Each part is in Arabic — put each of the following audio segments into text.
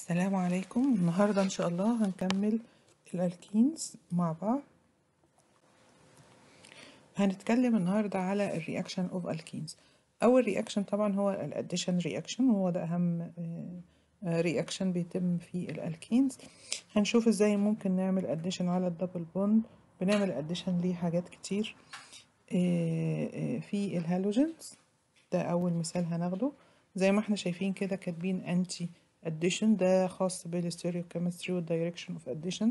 السلام عليكم النهاردة ان شاء الله هنكمل الالكينز مع بعض هنتكلم النهاردة على الرياكشن اوف الكينز اول رياكشن طبعا هو الاديشن رياكشن وهو ده اهم رياكشن آه، آه، بيتم في الالكينز هنشوف ازاي ممكن نعمل اديشن على الدبل بوند بنعمل اديشن ليه حاجات كتير آه، في الهالوجينز ده اول مثال هناخده زي ما احنا شايفين كده كاتبين انتي addition ده خاص بالستيريو كيمستري والدايركشن اوف addition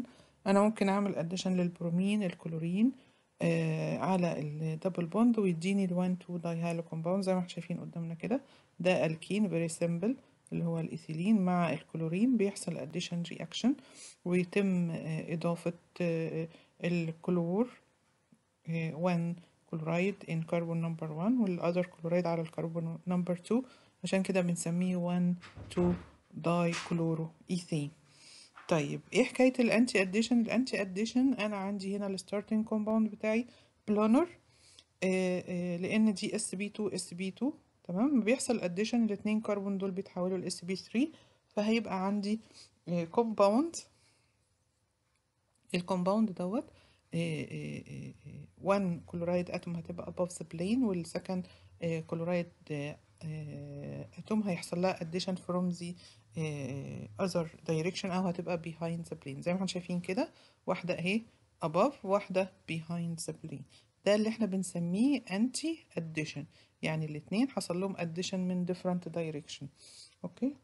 انا ممكن اعمل addition للبرومين الكلورين آه على الدبل بوند ويديني ال 1 2 داي هالو كومباوند زي ما احنا شايفين قدامنا كده ده الكين فيري سمبل اللي هو الايثيلين مع الكلورين بيحصل اديشن رياكشن ويتم آه اضافه آه الكلور 1 كلورايد ان كربون نمبر 1 والاذر كلورايد على الكربون نمبر 2 عشان كده بنسميه 1 2 داي كلورو ايثين طيب ايه حكايه الانتي اديشن الانتي اديشن انا عندي هنا الستارتنج كومباوند بتاعي بلونر آه، آه، لان دي اس بي 2 اس بي 2 تمام بيحصل اديشن الاثنين كربون دول بيتحولوا لاس بي 3 فهيبقى عندي كومباوند آه، الكومباوند دوت 1 كلورايد اتوم هتبقى above the plane والسكند كلورايد اتوم آه، هيحصل لها اديشن فروم ذي اذر دايركشن او هتبقى behind the plane زي ما احنا شايفين كده واحده اهي above واحده behind the plane ده اللي احنا بنسميه anti addition يعني الاتنين حصل لهم addition من different direction اوكي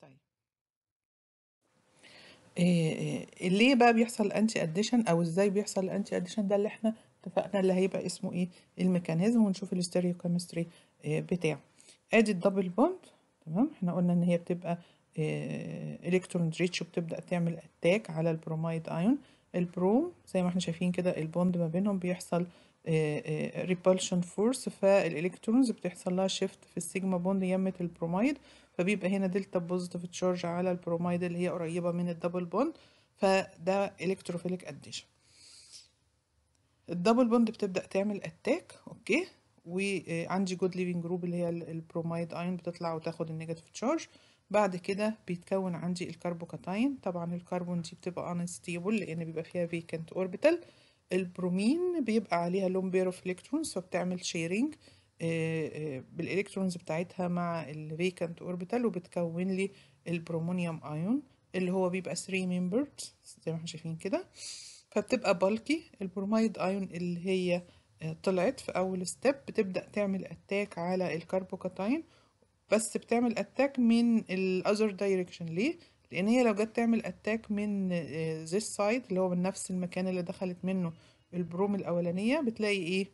طيب إيه ليه بقى بيحصل انتي اديشن او ازاي بيحصل انتي اديشن ده اللي احنا اتفقنا اللي هيبقى اسمه ايه الميكانيزم ونشوف الستيريو كيمستري آه، بتاعه ادي الدبل بوند تمام احنا قلنا ان هي بتبقى الكترون آه، ريتش وبتبدا تعمل اتاك على البرومايد ايون البروم زي ما احنا شايفين كده البوند ما بينهم بيحصل ريبولشن فورس فالالكترونز بتحصل لها شيفت في السيجما بوند يمة البرومايد فبيبقى هنا دلتا بوزيتيف تشارج على البرومايد اللي هي قريبه من الدبل بوند فده الكتروفيليك اديشن الدبل بوند بتبدا تعمل اتاك اوكي وعندي جود ليفنج جروب اللي هي البرومايد ايون بتطلع وتاخد النيجاتيف تشارج بعد كده بيتكون عندي الكربوكاتاين طبعا الكربون دي بتبقى انستيبل لان بيبقى فيها فيكنت اوربيتال البرومين بيبقى عليها لون بير اوف الكترونز فبتعمل شيرنج آه، آه، بالالكترونز بتاعتها مع الفيكنت اوربيتال وبتكون لي البرومونيوم ايون اللي هو بيبقى 3 ممبرد زي ما احنا شايفين كده فبتبقى بالكي البرومايد ايون اللي هي طلعت في اول ستيب بتبدأ تعمل اتاك على الكاربوكاتاين بس بتعمل اتاك من الاذر دايركشن ليه لان هي لو جت تعمل اتاك من آه، this سايد اللي هو من نفس المكان اللي دخلت منه البروم الاولانيه بتلاقي ايه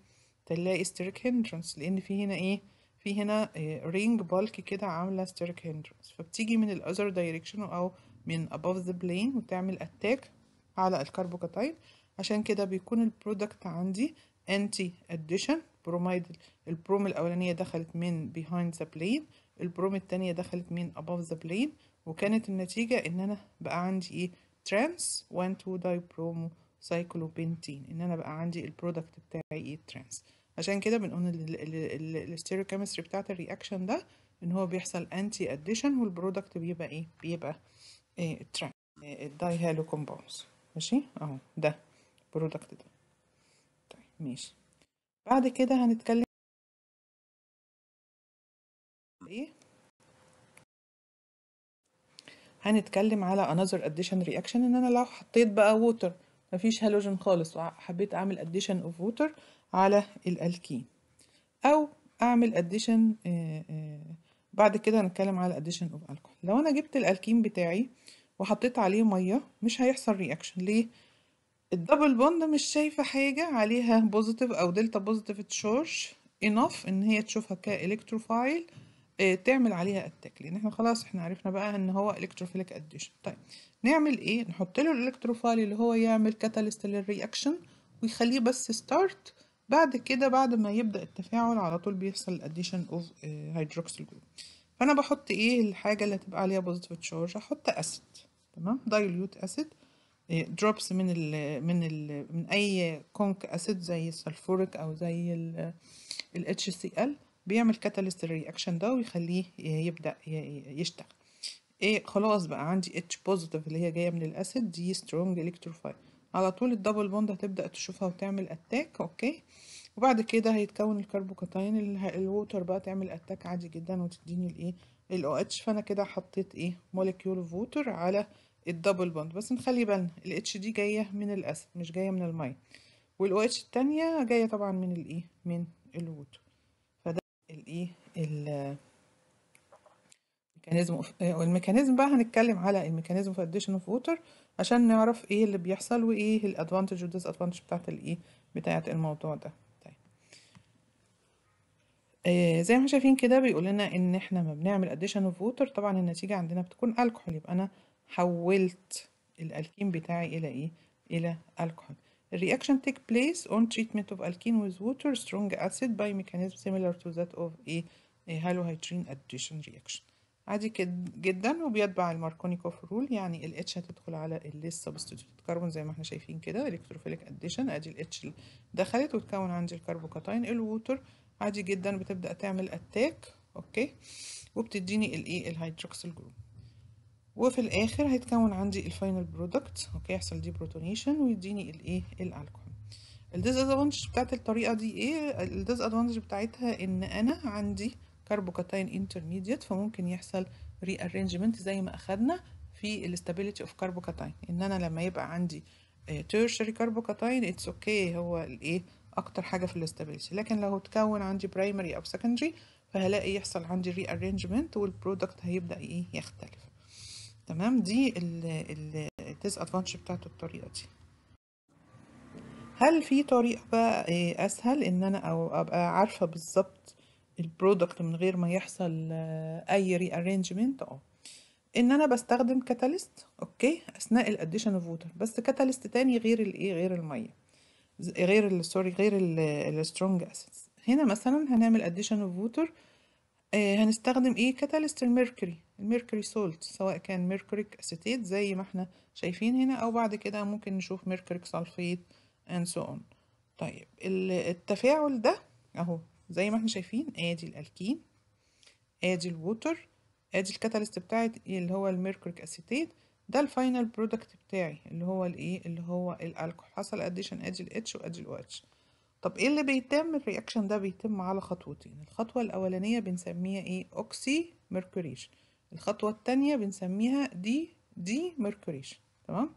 تلاقي ستريك هندرنس لان في هنا ايه في هنا رينج آه، بالك كده عامله ستريك هندرنس فبتيجي من الاذر دايركشن او من above the plane وتعمل اتاك على الكربوكاتاين عشان كده بيكون البرودكت عندي انتي اديشن بروميد البروم الاولانيه دخلت من بيهايند ذا بلين البروم التانية دخلت من اباف ذا بلين وكانت النتيجة ان انا بقى عندي ايه ترانس 1 2 داي برومو سايكلوبنتين ان انا بقى عندي البرودكت بتاعي ايه ترانس عشان كده بنقول الستيريوكيمستري بتاعت الرياكشن ده ان هو بيحصل انتي اديشن والبرودكت بيبقى ايه بيبقى إيه ترانس الداي إيه؟ هالو كومباوندز ماشي اهو ده البرودكت ده ماشي بعد كده هنتكلم ايه هنتكلم على another addition reaction ان انا لو حطيت بقى ووتر مفيش هالوجين خالص وحبيت اعمل addition of water على الالكين او اعمل addition آه، آه، بعد كده هنتكلم على addition of alcohol لو انا جبت الالكين بتاعي وحطيت عليه ميه مش هيحصل reaction ليه الدبل بوند مش شايفة حاجة عليها بوزيتيف أو دلتا بوزيتيف تشارج انف إن هي تشوفها كإلكتروفايل آه، تعمل عليها اتاك لأن احنا خلاص احنا عرفنا بقى إن هو إلكتروفيليك أديشن طيب نعمل إيه؟ نحط له الإلكتروفايل اللي هو يعمل كاتاليست للرياكشن ويخليه بس ستارت بعد كده بعد ما يبدأ التفاعل على طول بيحصل الأديشن أوف هيدروكسيل جروب فأنا بحط إيه الحاجة اللي هتبقى عليها بوزيتيف تشارج هحط أسيد تمام دايليوت أسيد دروبس إيه، من الـ من الـ من اي كونك اسيد زي السلفوريك او زي ال HCl بيعمل كاتاليست الرياكشن ده ويخليه يبدا يشتغل ايه خلاص بقى عندي اتش بوزيتيف اللي هي جايه من الاسيد دي سترونج الكتروفايل على طول الدبل بوند هتبدا تشوفها وتعمل اتاك اوكي وبعد كده هيتكون الكربوكاتاين الووتر بقى تعمل اتاك عادي جدا وتديني الايه الاو OH فانا كده حطيت ايه مولكيول اوف ووتر على الدبل بوند بس نخلي بالنا الاتش دي جايه من الاسيد مش جايه من الميه والاو اتش التانيه جايه طبعا من الايه e، من الووتر فده الايه الميكانيزم والميكانيزم بقى هنتكلم على الميكانيزم في اديشن اوف ووتر عشان نعرف ايه اللي بيحصل وايه الادفانتج والديس ادفانتج بتاعت الايه e بتاعت الموضوع ده طيب. آه، زي ما شايفين كده بيقول لنا ان احنا ما بنعمل اديشن اوف ووتر طبعا النتيجه عندنا بتكون الكحول يبقى انا حولت الالكين بتاعي الى ايه الى الكحول الرياكشن تيك بليس on treatment of alkene with water strong acid by mechanism similar to that of a, a halohydrine addition reaction عادي جدا وبيتبع الماركونيكوف رول يعني الاتش هتدخل على الليس سبستيتوت كربون زي ما احنا شايفين كده الكتروفيليك اديشن ادي الاتش دخلت وتكون عندي الكربوكاتاين الووتر عادي جدا بتبدأ تعمل اتاك اوكي وبتديني الايه الهيدروكسيل جروب وفي الاخر هيتكون عندي الفاينل برودكت اوكي يحصل دي بروتونيشن ويديني الايه الالكوهول الديز ادفانتج بتاعت الطريقه دي ايه الديز ادفانتج بتاعتها ان انا عندي كربوكاتاين انترميديت فممكن يحصل ري ارينجمنت زي ما اخدنا في الاستابيليتي اوف كربوكاتاين ان انا لما يبقى عندي تيرشري كربوكاتاين اتس اوكي هو الايه اكتر حاجه في الاستابيليتي لكن لو اتكون عندي برايمري او سكندري فهلاقي يحصل عندي ري ارينجمنت والبرودكت هيبدا ايه يختلف تمام دي الديس ادفانتش بتاعته الطريقه دي هل في طريقه بقى آه، اسهل ان انا او ابقى عارفه بالظبط البرودكت من غير ما يحصل آه، اي ري ارينجمنت اه ان انا بستخدم كاتاليست اوكي اثناء الاديشن اوف ووتر بس كاتاليست تاني غير الايه غير الميه غير سوري غير السترونج اسيدز هنا مثلا هنعمل اديشن اوف ووتر آه، هنستخدم ايه كاتاليست الميركوري الميركوري سولت سواء كان ميركوريك اسيتيت زي ما احنا شايفين هنا او بعد كده ممكن نشوف ميركوريك سلفيت اند سو اون طيب التفاعل ده اهو زي ما احنا شايفين ادي الالكين ادي الووتر ادي الكاتاليست بتاعي اللي هو الميركوريك اسيتيت ده الفاينل برودكت بتاعي اللي هو الايه اللي هو الالكحول حصل اديشن ادي الاتش وادي الاو اتش طب ايه اللي بيتم الرياكشن ده بيتم على خطوتين الخطوة الاولانية بنسميها ايه اوكسي ميركوريشن الخطوة التانية بنسميها دي دي ميركوريشن تمام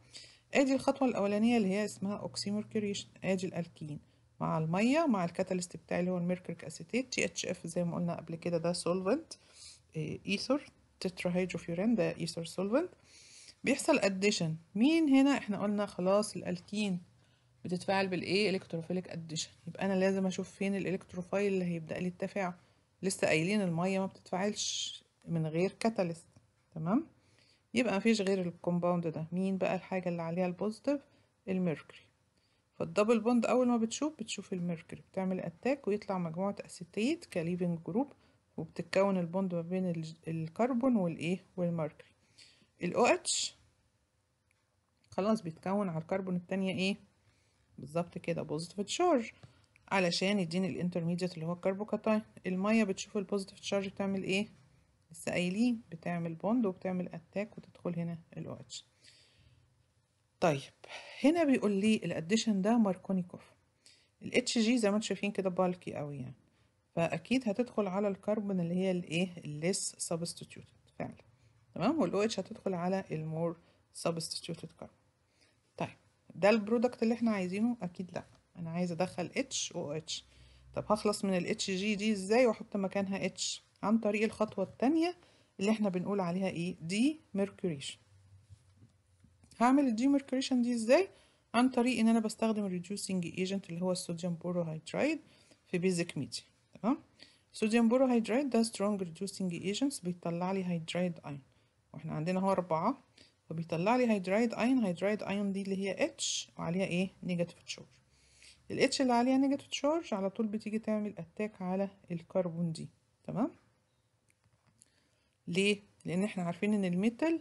ادي الخطوة الاولانية اللي هي اسمها اوكسي ميركوريشن ادي الالكين مع المية مع الكاتاليست بتاعي اللي هو الميركوريك اسيتيت تي اتش اف زي ما قلنا قبل كده ده سولفنت ايثر تتراهيدروفيورين ده ايثر سولفنت بيحصل اديشن مين هنا احنا قلنا خلاص الالكين بتتفاعل بالايه الكتروفيليك اديشن يبقى انا لازم اشوف فين الالكتروفايل اللي هيبدا لي التفاعل لسه قايلين الميه ما بتتفاعلش من غير كاتاليست تمام يبقى مفيش غير الكومباوند ده مين بقى الحاجه اللي عليها البوزيتيف الميركوري فالدبل بوند اول ما بتشوف بتشوف الميركوري بتعمل اتاك ويطلع مجموعه اسيتيت كليفنج جروب وبتتكون البوند ما بين الكربون والايه والميركوري الاو OH اتش خلاص بيتكون على الكربون التانية ايه بالظبط كده بوزيتيف تشارج علشان يديني الانترميديت اللي هو الكربوكاتاين الميه بتشوف البوزيتيف تشارج بتعمل ايه السائلين بتعمل بوند وبتعمل اتاك وتدخل هنا الواتش طيب هنا بيقول لي الاديشن ده ماركونيكوف الاتش جي زي ما انتم شايفين كده بالكي قوي يعني فاكيد هتدخل على الكربون اللي هي الايه الليس سبستيتيوتد فعلا تمام والاو اتش هتدخل على المور سبستيتيوتد كربون ده البرودكت اللي احنا عايزينه اكيد لا انا عايزه ادخل اتش او اتش طب هخلص من الاتش جي دي ازاي واحط مكانها اتش عن طريق الخطوه الثانيه اللي احنا بنقول عليها ايه دي ميركوريشن هعمل الدي ميركوريشن دي ازاي عن طريق ان انا بستخدم الريديوسنج ايجنت اللي هو الصوديوم بوروهيدرايد في بيزك ميديا تمام الصوديوم بوروهيدرايد ده سترونج ريديوسنج ايجنت بيطلع لي هيدرايد اين واحنا عندنا هو اربعه فبيطلع لي هيدرايد ايون هيدرايد ايون دي اللي هي اتش وعليها ايه نيجاتيف تشارج الاتش اللي عليها نيجاتيف تشارج على طول بتيجي تعمل اتاك على الكربون دي تمام ليه لان احنا عارفين ان الميتال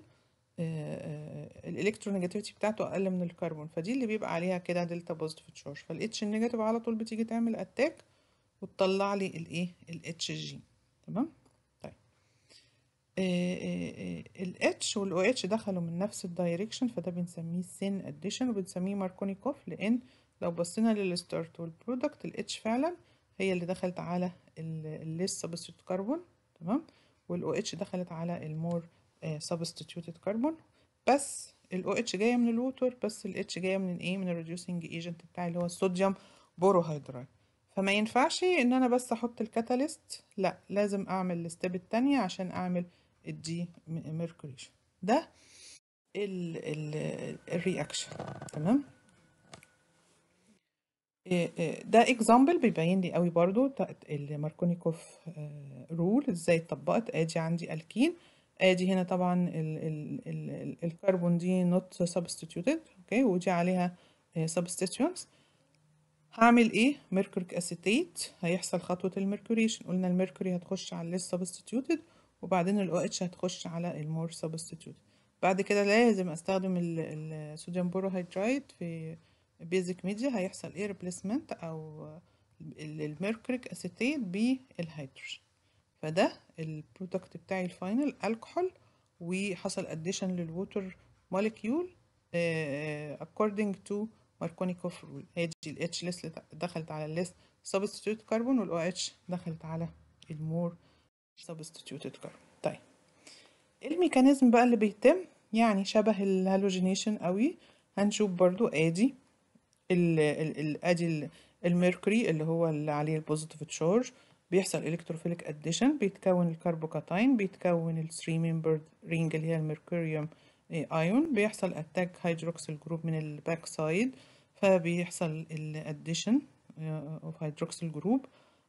آه، آه، الالكترونيجاتيفيتي بتاعته اقل من الكربون فدي اللي بيبقى عليها كده دلتا بوزيتيف تشارج فالاتش النيجاتيف على طول بتيجي تعمل اتاك وتطلع لي الايه الاتش جي تمام آه، آه، آه، الاتش والاو اتش دخلوا من نفس الدايركشن فده بنسميه سين اديشن وبنسميه ماركوني كوف لان لو بصينا للستارت والبرودكت الاتش فعلا هي اللي دخلت على الليس سبستيوت كربون تمام والاو اتش دخلت على المور سبستيوتد كربون بس الاو اتش جايه من الووتر بس الاتش جايه من ايه من الريديوسنج ايجنت بتاعي اللي هو الصوديوم بوروهيدرايد فما ينفعش ان انا بس احط الكاتاليست لا لازم اعمل الستيب التانية عشان اعمل الدي ميركوريشن ده ال ال الرياكشن تمام آه، آه، ده اكزامبل بيبين لي قوي برضو الماركونيكوف آه، رول ازاي اتطبقت ادي عندي الكين ادي هنا طبعا الكربون دي نوت سبستيتيوتد اوكي ودي عليها سبستيتيونز هعمل ايه ميركوريك اسيتيت هيحصل خطوه الميركوريشن قلنا الميركوري هتخش على السبستيتيوتد وبعدين ال OH هتخش على المور سبستيتوت بعد كده لازم استخدم الصوديوم بوروهيدرايد في بيزك ميديا هيحصل ايه ريبليسمنت او الميركوريك اسيتيت بالهيدروجين فده البرودكت بتاعي الفاينل الكحول وحصل اديشن للووتر موليكيول اكوردنج تو ماركونيكوف رول ادي الاتش ليست دخلت على الليست سبستيتوت كربون والاو اتش دخلت على المور substituted carbon طيب إيه الميكانيزم بقى اللي بيتم يعني شبه الهالوجينيشن قوي هنشوف برضو ادي ال ال ادي الميركوري اللي هو اللي عليه البوزيتيف تشارج بيحصل الكتروفيليك اديشن بيتكون الكربوكاتاين بيتكون الثري ممبر رينج اللي هي الميركوريوم ايون آه، بيحصل اتاك هيدروكسيل جروب من الباك سايد فبيحصل الاديشن اوف هيدروكسيل جروب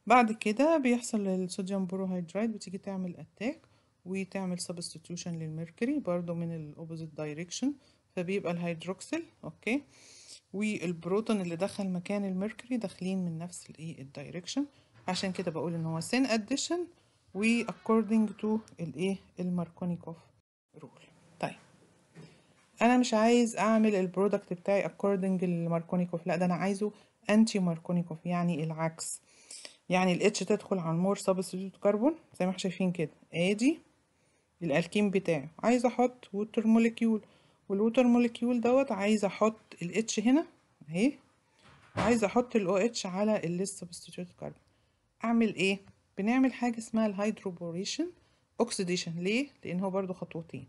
بعد كده بيحصل الصوديوم بروهيدرات بتيجي تعمل اتاك وتعمل سبستيتيوشن للميركوري برضو من الاوبوزيت دايركشن فبيبقى الهيدروكسيل اوكي والبروتون اللي دخل مكان الميركوري داخلين من نفس الايه الدايركشن e عشان كده بقول ان هو سين اديشن واكوردنج تو الايه الماركونيكوف رول طيب انا مش عايز اعمل البرودكت بتاعي اكوردنج للماركونيكوف لا ده انا عايزه انتي ماركونيكوف يعني العكس يعني الاتش تدخل على المور سبستيتيوت كربون زي ما احنا شايفين كده ادي الالكين بتاعه عايز احط ووتر موليكيول والووتر موليكيول دوت عايز احط الاتش هنا اهي وعايز احط الاو اتش على الليست سبستيتيوت كربون اعمل ايه بنعمل حاجه اسمها الهيدروبوريشن اوكسيديشن ليه لان هو برده خطوتين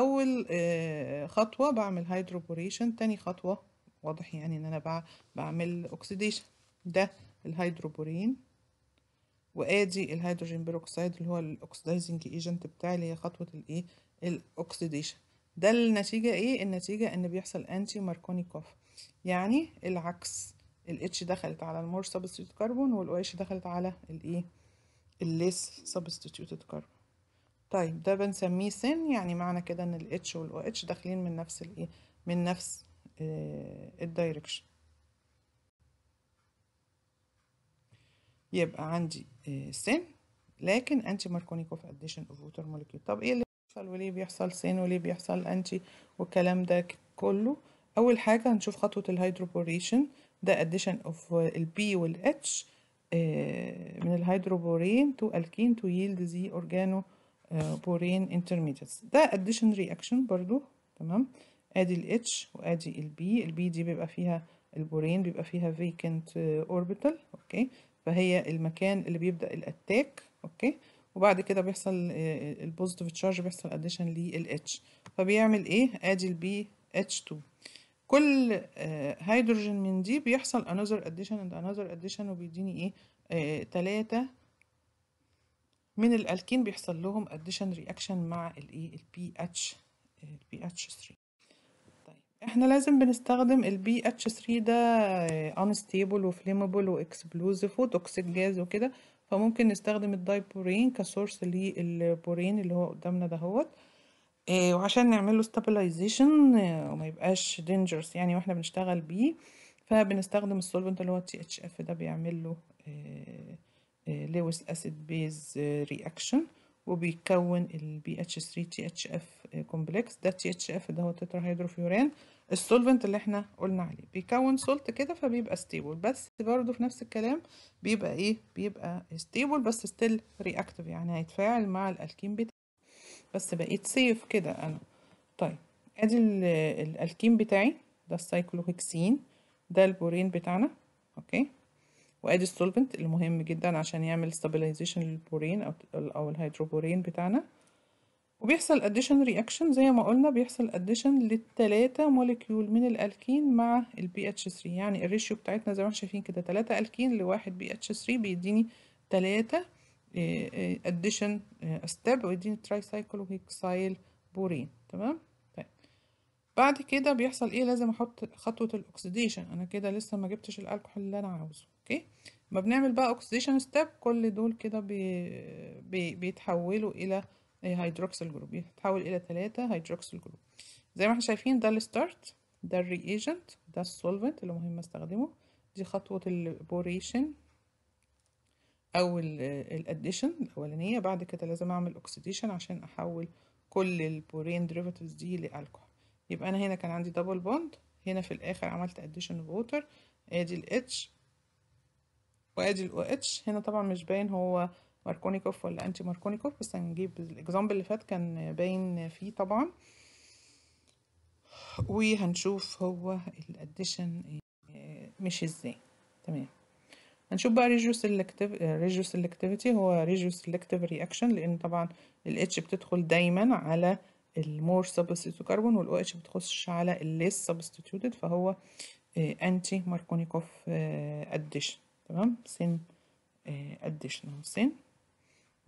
اول آه، خطوه بعمل هيدروبوريشن تاني خطوه واضح يعني ان انا بعمل اوكسيديشن ده الهيدروبورين وادي الهيدروجين بيروكسيد اللي هو الاكسدايزنج ايجنت بتاعي اللي هي خطوه الايه الاكسديشن ده النتيجه ايه النتيجه ان بيحصل انتي ماركونيكوف يعني العكس الاتش دخلت على المور سبستيتيوت كربون والاو اتش دخلت على الايه الليس سبستيتيوتد كربون طيب ده بنسميه سن يعني معنى كده ان الاتش والاو اتش داخلين من نفس الايه من نفس آه، الدايركشن يبقى عندي آه، سن لكن انتي ماركونيكوف اديشن اوف ووتر موليكيول طب ايه اللي بيحصل وليه بيحصل سين وليه بيحصل انتي والكلام ده كله اول حاجه هنشوف خطوه الهيدروبوريشن ده اديشن اوف البي والاتش من الهيدروبورين تو الكين تو ييلد زي اورجانو بورين انترميديتس ده اديشن رياكشن برضو تمام ادي الاتش وادي البي البي دي بيبقى فيها البورين بيبقى فيها فيكنت اوربيتال آه، اوكي فهي المكان اللي بيبدأ الاتاك اوكي وبعد كده بيحصل آه، البوزيتيف تشارج بيحصل اديشن للاتش فبيعمل ايه ادي البي اتش 2 كل هيدروجين آه، من دي بيحصل انذر اديشن اند انذر اديشن وبيديني ايه آه، تلاتة من الالكين بيحصل لهم اديشن رياكشن مع الايه البي اتش البي اتش 3 احنا لازم بنستخدم البي اتش 3 ده انستيبل وفليمبل واكسبلوزيف وتوكسيك جاز وكده فممكن نستخدم الدايبورين كسورس للبورين اللي هو قدامنا دهوت إيه وعشان نعمله ستابلايزيشن آه، وما يبقاش دينجرس يعني واحنا بنشتغل بيه فبنستخدم السولفنت اللي هو تي اتش اف ده بيعمل له إيه لويس اسيد بيز رياكشن وبيكون ال BH3 THF كومبلكس ده THF ده هو هيدروفيوران السولفنت اللي احنا قلنا عليه بيكون سولت كده فبيبقى ستيبل بس برضه في نفس الكلام بيبقى ايه بيبقى ستيبل بس ستيل رياكتيف يعني هيتفاعل مع الالكين بتاعي بس بقيت سيف كده انا طيب ادي الالكين بتاعي ده السايكلوهكسين ده البورين بتاعنا اوكي وادي السولفنت اللي مهم جدا عشان يعمل stabilization للبورين او او الهيدروبورين بتاعنا وبيحصل اديشن رياكشن زي ما قلنا بيحصل اديشن للتلاتة موليكيول من الالكين مع البي اتش 3 يعني الريشيو بتاعتنا زي ما احنا شايفين كده تلاتة الكين لواحد اتش 3 بيديني تلاتة اديشن آه، ستيب آه، آه، ويديني سايكل وهيكسايل بورين تمام طيب بعد كده بيحصل ايه لازم احط خطوة الاكسديشن انا كده لسه ما جبتش الالكحول اللي انا عاوزه اوكي ما بنعمل بقى اوكسيديشن ستيب كل دول كده بي بي بيتحولوا الى هيدروكسيل جروب بيتحول الى ثلاثة هيدروكسيل جروب زي ما احنا شايفين ده الستارت ده الريجنت ده السولفنت اللي مهم استخدمه دي خطوة البوريشن او الاديشن الاولانية بعد كده لازم اعمل اوكسيديشن عشان احول كل البورين ديريفاتيفز دي لالكحول يبقى انا هنا كان عندي دبل بوند هنا في الاخر عملت اديشن ووتر ادي الاتش وادي ال OH هنا طبعا مش باين هو ماركونيكوف ولا انتي ماركونيكوف بس هنجيب الاكزامبل اللي فات كان باين فيه طبعا وهنشوف هو الاديشن مش ازاي تمام هنشوف بقى ريجيو سيلكتيف ريجيو سيلكتيفيتي هو ريجيو سيلكتيف رياكشن لان طبعا الاتش بتدخل دايما على المور سبستيتو كربون والاو اتش بتخش على الليس سبستيتوتد فهو آه، انتي ماركونيكوف اديشن آه، تمام سن اديشنال آه، سن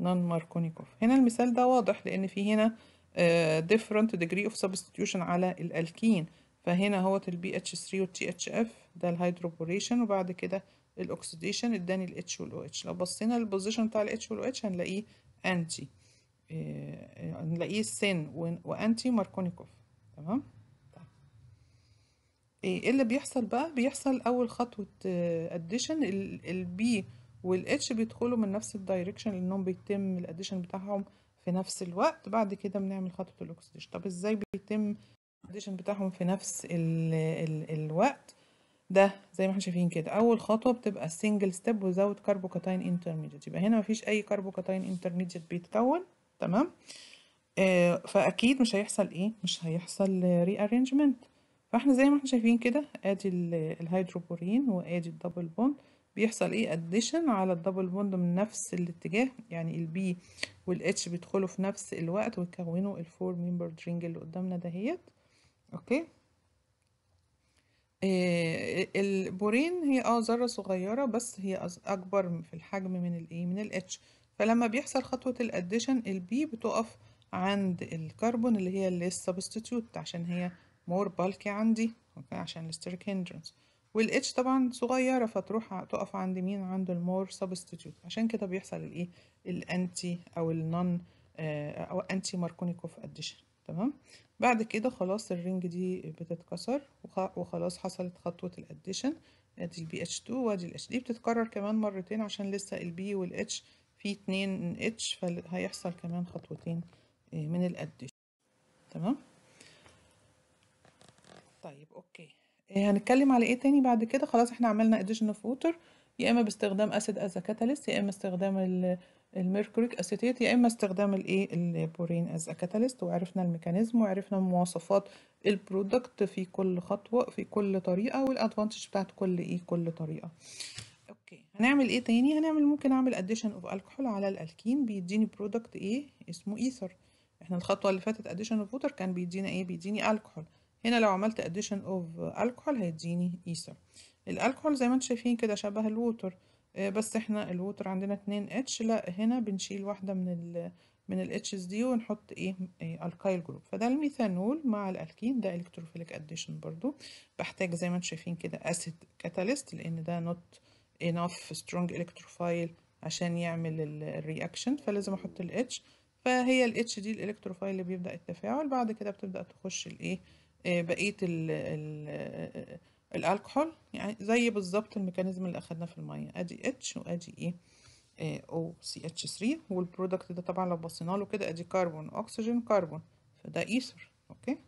نون ماركونيكوف هنا المثال ده واضح لان في هنا ديفرنت ديجري اوف سبستيتيوشن على الالكين فهنا هو البي اتش 3 والتي اتش اف ده الهيدروبوريشن وبعد كده الاكسديشن اداني الاتش والاو اتش لو بصينا للبوزيشن بتاع الاتش والاو اتش هنلاقيه انتي آه، آه، هنلاقيه سين وانتي ماركونيكوف تمام إيه،, ايه اللي بيحصل بقى بيحصل اول خطوه اديشن البي والاتش بيدخلوا من نفس الدايركشن لانهم بيتم الاديشن بتاعهم في نفس الوقت بعد كده بنعمل خطوه الاكسديشن طب ازاي بيتم الاديشن بتاعهم في نفس ال الـ الوقت ده زي ما احنا شايفين كده اول خطوه بتبقى سنجل ستيب وزود كربوكاتاين انترميديت يبقى هنا مفيش اي كربوكاتاين انترميديت بيتكون تمام آه فاكيد مش هيحصل ايه مش هيحصل ري ارينجمنت فاحنا زي ما احنا شايفين كده ادي الهيدروبورين وادي الدبل بوند بيحصل ايه اديشن على الدبل بوند من نفس الاتجاه يعني البي والاتش بيدخلوا في نفس الوقت ويكونوا الفور ممبر رينج اللي قدامنا دهيت اوكي إيه البورين هي اه ذره صغيره بس هي اكبر في الحجم من الايه من الاتش فلما بيحصل خطوه الاديشن البي بتقف عند الكربون اللي هي السبستيتيوت عشان هي مور بالكي عندي اوكي عشان الستيريك هندرنس والاتش طبعا صغيره فتروح تقف عند مين عند المور سبستيتيوت عشان كده بيحصل الايه الانتي او النون آه، او انتي ماركونيكوف اديشن تمام بعد كده خلاص الرينج دي بتتكسر وخلاص حصلت خطوه الاديشن ادي البي اتش 2 وادي الاتش دي بتتكرر كمان مرتين عشان لسه البي والاتش في اتنين اتش فهيحصل كمان خطوتين آه، من الاديشن تمام طيب اوكي آه، هنتكلم على ايه تاني بعد كده خلاص احنا عملنا اديشن اوف ووتر يا اما باستخدام اسيد از كاتاليست يا اما استخدام الميركوريك اسيتيت يا اما استخدام الايه البورين از كاتاليست وعرفنا الميكانيزم وعرفنا مواصفات البرودكت في كل خطوه في كل طريقه والادفانتج بتاعت كل ايه كل طريقه اوكي هنعمل ايه تاني هنعمل ممكن اعمل اديشن اوف الكحول على الالكين بيديني برودكت ايه اسمه ايثر احنا الخطوه اللي فاتت اديشن اوف ووتر كان بيدينا ايه بيديني الكحول هنا لو عملت addition of alcohol هيديني ايثر الالكحول زي ما انتم شايفين كده شبه الووتر آه، بس احنا الووتر عندنا 2 اتش لا هنا بنشيل واحده من ال من الاتشز دي ونحط ايه, إيه الكايل جروب فده الميثانول مع الالكين ده الكتروفيليك اديشن برضو بحتاج زي ما انتم شايفين كده اسيد كاتاليست لان ده نوت انف سترونج الكتروفايل عشان يعمل الرياكشن فلازم احط الاتش فهي الاتش دي الالكتروفايل اللي بيبدا التفاعل بعد كده بتبدا تخش الايه آه، بقية ال الالكحول يعني زي بالظبط الميكانيزم اللي اخدناه في الميه ادي اتش وادي ايه او سي اتش 3 والبرودكت ده طبعا لو بصينا له كده ادي كربون اكسجين كربون فده ايثر اوكي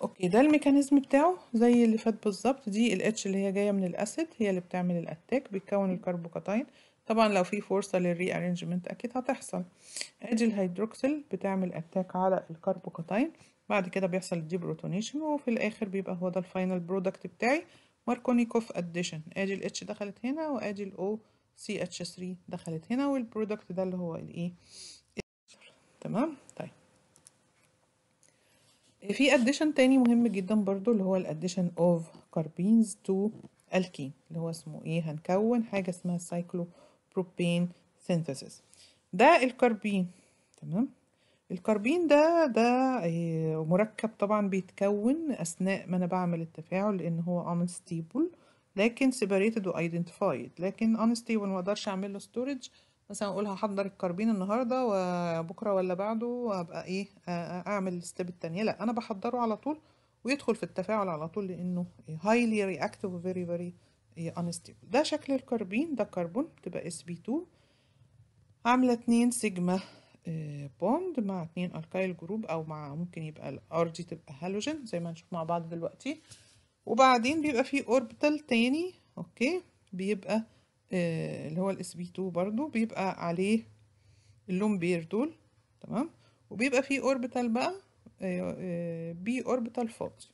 اوكي ده الميكانيزم بتاعه زي اللي فات بالظبط دي الاتش اللي هي جايه من الاسيد هي اللي بتعمل الاتاك بيتكون الكربوكاتاين طبعا لو في فرصه للري ارينجمنت اكيد هتحصل ادي الهيدروكسيل بتعمل اتاك على الكربوكاتاين بعد كده بيحصل الديبروتونيشن وفي الاخر بيبقى هو ده الفاينل برودكت بتاعي ماركونيكوف اديشن ادي الاتش دخلت هنا وادي الاو سي اتش 3 دخلت هنا والبرودكت ده اللي هو الايه e. تمام طيب في اديشن تاني مهم جدا برضو اللي هو الاديشن اوف كاربينز تو الكين اللي هو اسمه ايه هنكون حاجه اسمها سايكلو بروبين سينثيسيس ده الكربين تمام الكربين ده ده آه، مركب طبعا بيتكون أثناء ما أنا بعمل التفاعل لأن هو انستيبل لكن separated و لكن انستيبل ما أقدرش أعمل له ستورج مثلا أقول هحضر الكربين النهاردة وبكرة ولا بعده وابقى إيه أعمل الستيب التانية لأ أنا بحضره على طول ويدخل في التفاعل على طول لأنه هايلي reactive وفيري فيري انستيبل ده شكل الكربين ده كربون تبقى sp2 عاملة اتنين سيجما بوند مع اتنين الكايل جروب او مع ممكن يبقى الار دي تبقى هالوجين زي ما هنشوف مع بعض دلوقتي وبعدين بيبقى في اوربيتال تاني اوكي بيبقى آه اللي هو الاس بي 2 برضو بيبقى عليه اللون بير دول تمام وبيبقى في اوربيتال بقى آه آه بي اوربيتال فاضي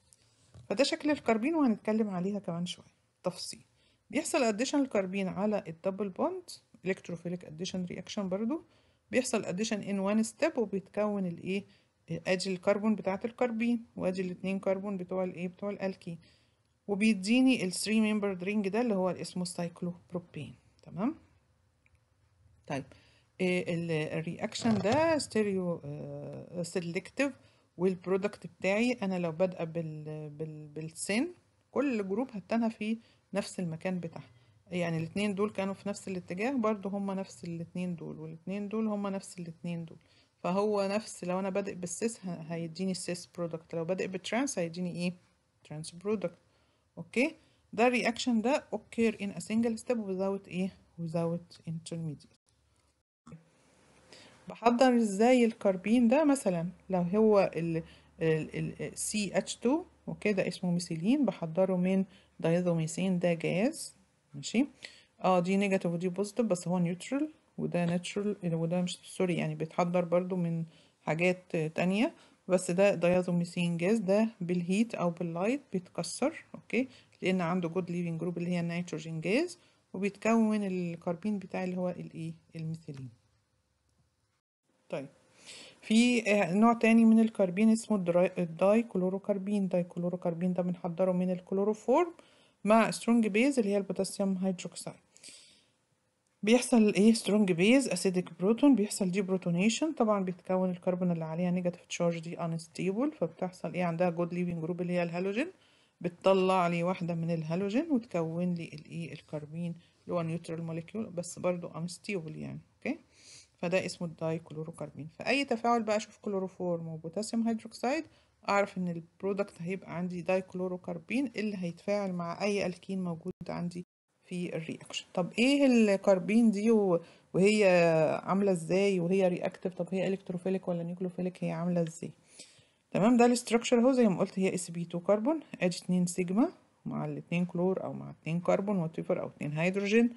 فده شكل الكربين وهنتكلم عليها كمان شويه تفصيل بيحصل اديشن الكربين على الدبل بوند الكتروفيليك اديشن رياكشن برضو بيحصل اديشن ان وان ستيب وبيتكون الايه ادي الكربون بتاعه الكربين وادي الاتنين كربون بتوع الايه بتوع الالكين وبيديني الثري ممبر رينج ده اللي هو اسمه السايكلوبروبين تمام طيب آه، الرياكشن ده ستيريو سيلكتيف والبرودكت بتاعي انا لو بادئه بال بالسن كل جروب هتنها في نفس المكان بتاعها يعني الاتنين دول كانوا في نفس الاتجاه برضو هما نفس الاتنين دول والاتنين دول هما نفس الاتنين دول فهو نفس لو انا بادئ بالسيس هيديني سيس برودكت لو بادئ بالترانس هيديني ايه ترانس برودكت اوكي ده الرياكشن ده اوكير ان ا single ستيب without ايه without انترميديت بحضر ازاي الكربين ده مثلا لو هو ال ال CH2 اوكي ده اسمه ميثيلين بحضره من دايزوميثين ده جاز ماشي اه دي نيجاتيف ودي بوزيتيف بس هو نيوترال وده ناتشرال وده مش سوري يعني بيتحضر برضو من حاجات تانية بس ده دايازوميثين جاز ده بالهيت او باللايت بيتكسر اوكي لان عنده جود ليفنج جروب اللي هي النيتروجين جاز وبيتكون الكربين بتاع اللي هو الايه e، الميثيلين طيب في آه، نوع تاني من الكربين اسمه الداي كلوروكربين داي كلوروكربين ده بنحضره من الكلوروفورم مع سترونج بيز اللي هي البوتاسيوم هيدروكسيد بيحصل ايه سترونج بيز اسيدك بروتون بيحصل دي بروتونيشن طبعا بيتكون الكربون اللي عليها نيجاتيف تشارج دي انستيبل فبتحصل ايه عندها جود ليفنج جروب اللي هي الهالوجين بتطلع لي واحده من الهالوجين وتكون لي الايه الكربين اللي هو نيوترال موليكيول بس برضو انستيبل يعني اوكي فده اسمه الداي كلوروكربين فاي تفاعل بقى اشوف كلوروفورم وبوتاسيوم هيدروكسيد اعرف ان البرودكت هيبقى عندي دايكلوروكربين اللي هيتفاعل مع اي الكين موجود عندي في الرياكشن طب ايه الكربين دي وهي عامله ازاي وهي رياكتيف طب هي الكتروفيليك ولا نيوكلوفيليك هي عامله ازاي تمام ده الاستراكشر اهو زي ما قلت هي اس بي 2 كربون ادي 2 سيجما مع الاتنين كلور او مع اتنين كربون واتيفر او اتنين هيدروجين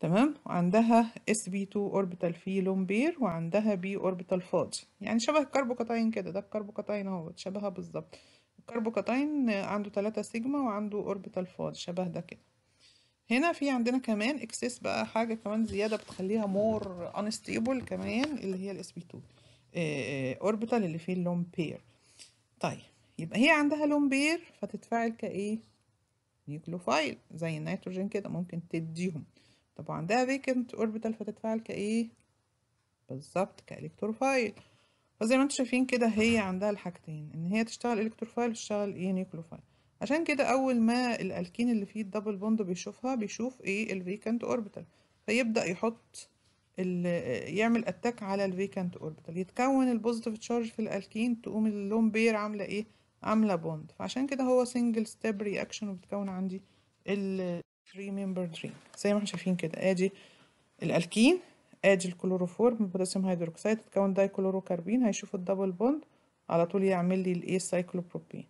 تمام وعندها اس بي 2 اوربيتال فيه لون بير وعندها بي اوربيتال فاضي يعني شبه الكربوكاتاين كده ده الكربوكاتاين اهو شبهها بالظبط الكربوكاتاين عنده 3 سيجما وعنده اوربيتال فاضي شبه ده كده هنا في عندنا كمان اكسس بقى حاجه كمان زياده بتخليها مور انستيبل كمان اللي هي الاس بي 2 اوربيتال اللي فيه اللون بير طيب يبقى هي عندها لون بير فتتفاعل كايه نيوكليوفايل زي النيتروجين كده ممكن تديهم طب وعندها vacant orbital فتتفاعل كايه بالظبط كالكتروفايل فزي ما انتم شايفين كده هي عندها الحاجتين ان هي تشتغل الكتروفايل وتشتغل ايه نيوكلوفايل عشان كده اول ما الالكين اللي فيه الدبل بوند بيشوفها بيشوف ايه الفيكنت اوربيتال فيبدا يحط يعمل اتاك على الفيكنت اوربيتال يتكون البوزيتيف تشارج في الالكين تقوم اللون بير عامله ايه عامله بوند فعشان كده هو سنجل ستيب رياكشن وبتكون عندي ال remember dream زي ما احنا شايفين كده ادي الالكين ادي الكلوروفورم بوتاسيوم هيدروكسيد تتكون دايكلوروكربين هيشوف الدبل بوند على طول يعمل لي الايه سايكلوبروبين